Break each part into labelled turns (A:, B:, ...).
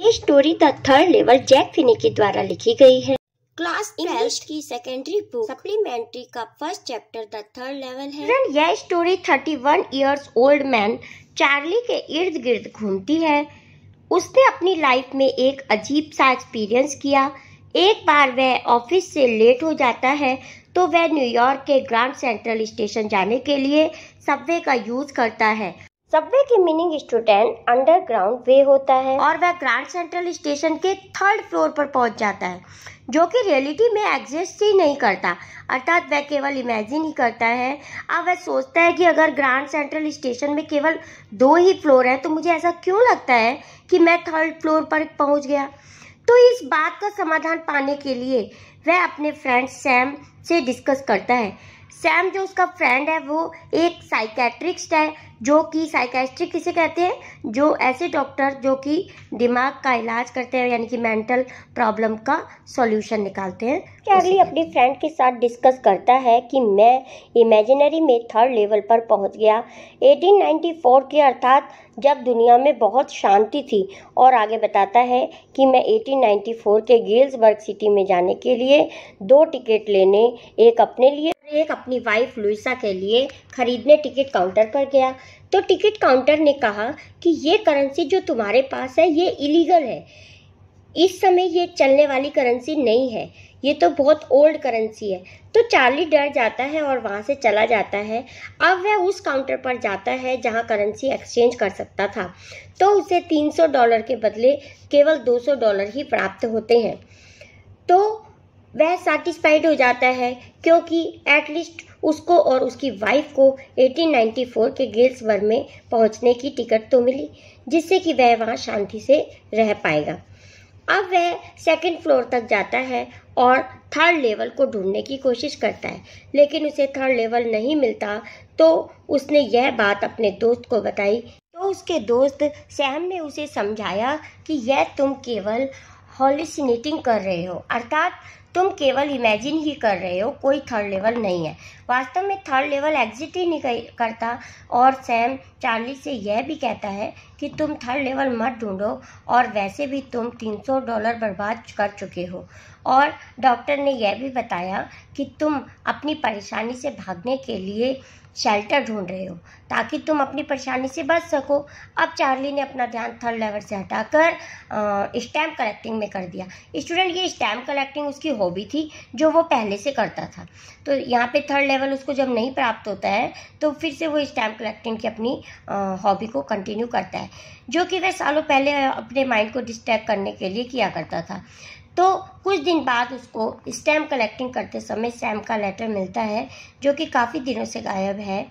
A: ये story the third level Jack Finney के द्वारा लिखी गई है क्लास इंग्लिश की सेकेंडरी बुक सप्लीमेंट्री का first chapter the third level है यह story one years old man Charlie के इर्द गिर्द घूमती है उसने अपनी लाइफ में एक अजीब सा एक्सपीरियंस किया एक बार वह ऑफिस से लेट हो जाता है तो वह न्यूयॉर्क के ग्रांड सेंट्रल स्टेशन जाने के लिए सबवे का यूज़ करता है सबवे की मीनिंग स्टूडेंट अंडरग्राउंड वे होता है और वह ग्रांड सेंट्रल स्टेशन के थर्ड फ्लोर पर पहुंच जाता है जो कि रियलिटी में एग्जिस्ट ही नहीं करता अर्थात वह केवल इमेजिन ही करता है अब वह सोचता है कि अगर ग्रांड सेंट्रल स्टेशन में केवल दो ही फ्लोर हैं तो मुझे ऐसा क्यों लगता है कि मैं थर्ड फ्लोर पर पहुंच गया तो इस बात का समाधान पाने के लिए वह अपने फ्रेंड सैम से डिस्कस करता है सैम जो उसका फ्रेंड है वो एक साइकेट्रिक्ट है जो कि साइकेट्रिक किसे कहते हैं जो ऐसे डॉक्टर जो कि दिमाग का इलाज करते हैं यानी कि मेंटल प्रॉब्लम का सॉल्यूशन निकालते हैं चार्ली अपनी फ्रेंड के साथ डिस्कस करता है कि मैं इमेजिनरी में थर्ड लेवल पर पहुंच गया 1894 के अर्थात जब दुनिया में बहुत शांति थी और आगे बताता है कि मैं 1894 के गेल्सबर्ग सिटी में जाने के लिए दो टिकट लेने एक अपने लिए एक अपनी वाइफ लुइसा के लिए खरीदने टिकट काउंटर पर गया तो टिकट काउंटर ने कहा कि ये करेंसी जो तुम्हारे पास है ये इलीगल है इस समय ये चलने वाली करेंसी नहीं है ये तो बहुत ओल्ड करेंसी है तो चार्ली डर जाता है और वहाँ से चला जाता है अब वह उस काउंटर पर जाता है जहाँ करेंसी एक्सचेंज कर सकता था तो उसे 300 डॉलर के बदले केवल 200 डॉलर ही प्राप्त होते हैं तो वह सेटिस्फाइड हो जाता है क्योंकि एटलीस्ट उसको और उसकी वाइफ को 1894 के गिल्स वर में पहुंचने की टिकट तो मिली जिससे कि वह वहां शांति से रह पाएगा अब वह सेकंड फ्लोर तक जाता है और थर्ड लेवल को ढूंढने की कोशिश करता है लेकिन उसे थर्ड लेवल नहीं मिलता तो उसने यह बात अपने दोस्त को बताई तो उसके दोस्त सैम ने उसे समझाया कि यह तुम केवल हॉलिसिनेटिंग कर रहे हो अर्थात तुम केवल इमेजिन ही कर रहे हो कोई थर्ड लेवल नहीं है वास्तव में थर्ड लेवल एग्जिट ही नहीं करता और सैम चार्ली से यह भी कहता है कि तुम थर्ड लेवल मत ढूंढो और वैसे भी तुम 300 डॉलर बर्बाद कर चुके हो और डॉक्टर ने यह भी बताया कि तुम अपनी परेशानी से भागने के लिए शेल्टर ढूंढ रहे हो ताकि तुम अपनी परेशानी से बच सको अब चार्ली ने अपना ध्यान थर्ड लेवल से हटाकर स्टैम्प कलेक्टिंग में कर दिया स्टूडेंट ये स्टैम्प कलेक्टिंग उसकी हॉबी थी जो वो पहले से करता था तो यहाँ पे थर्ड लेवल उसको जब नहीं प्राप्त होता है तो फिर से वो स्टैम्प कलेक्टिंग की अपनी हॉबी को कंटिन्यू करता है जो कि वह सालों पहले अपने माइंड को डिस्ट्रैक्ट करने के लिए किया करता था तो कुछ दिन बाद उसको स्टैम्प कलेक्टिंग करते समय सैम का लेटर मिलता है जो कि काफ़ी दिनों से गायब है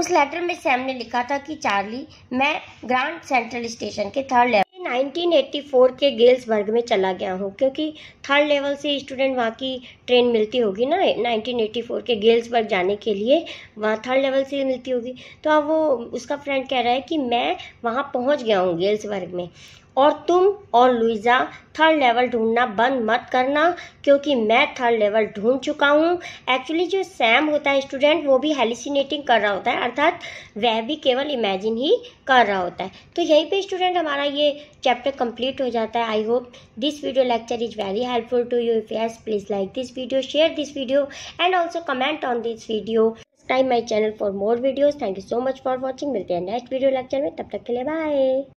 A: उस लेटर में सैम ने लिखा था कि चार्ली मैं ग्रांड सेंट्रल स्टेशन के थर्ड लेवल 1984 के गेल्सबर्ग में चला गया हूँ क्योंकि थर्ड लेवल से स्टूडेंट वहाँ की ट्रेन मिलती होगी ना 1984 के गेल्सबर्ग जाने के लिए वहाँ थर्ड लेवल से मिलती होगी तो अब वो उसका फ्रेंड कह रहा है कि मैं वहाँ पहुँच गया हूँ गेल्सबर्ग में और तुम और लुइजा थर्ड लेवल ढूंढना बंद मत करना क्योंकि मैं थर्ड लेवल ढूंढ चुका हूँ एक्चुअली जो सैम होता है स्टूडेंट वो भी हेलिसिनेटिंग कर रहा होता है अर्थात वह भी केवल इमेजिन ही कर रहा होता है तो यहीं पे स्टूडेंट हमारा ये चैप्टर कंप्लीट हो जाता है I hope this video lecture is very helpful to you if yes please like this video share this video and also comment on this video subscribe my channel for more videos thank you so much for watching मिलते हैं next video lecture में तब तक के लिए bye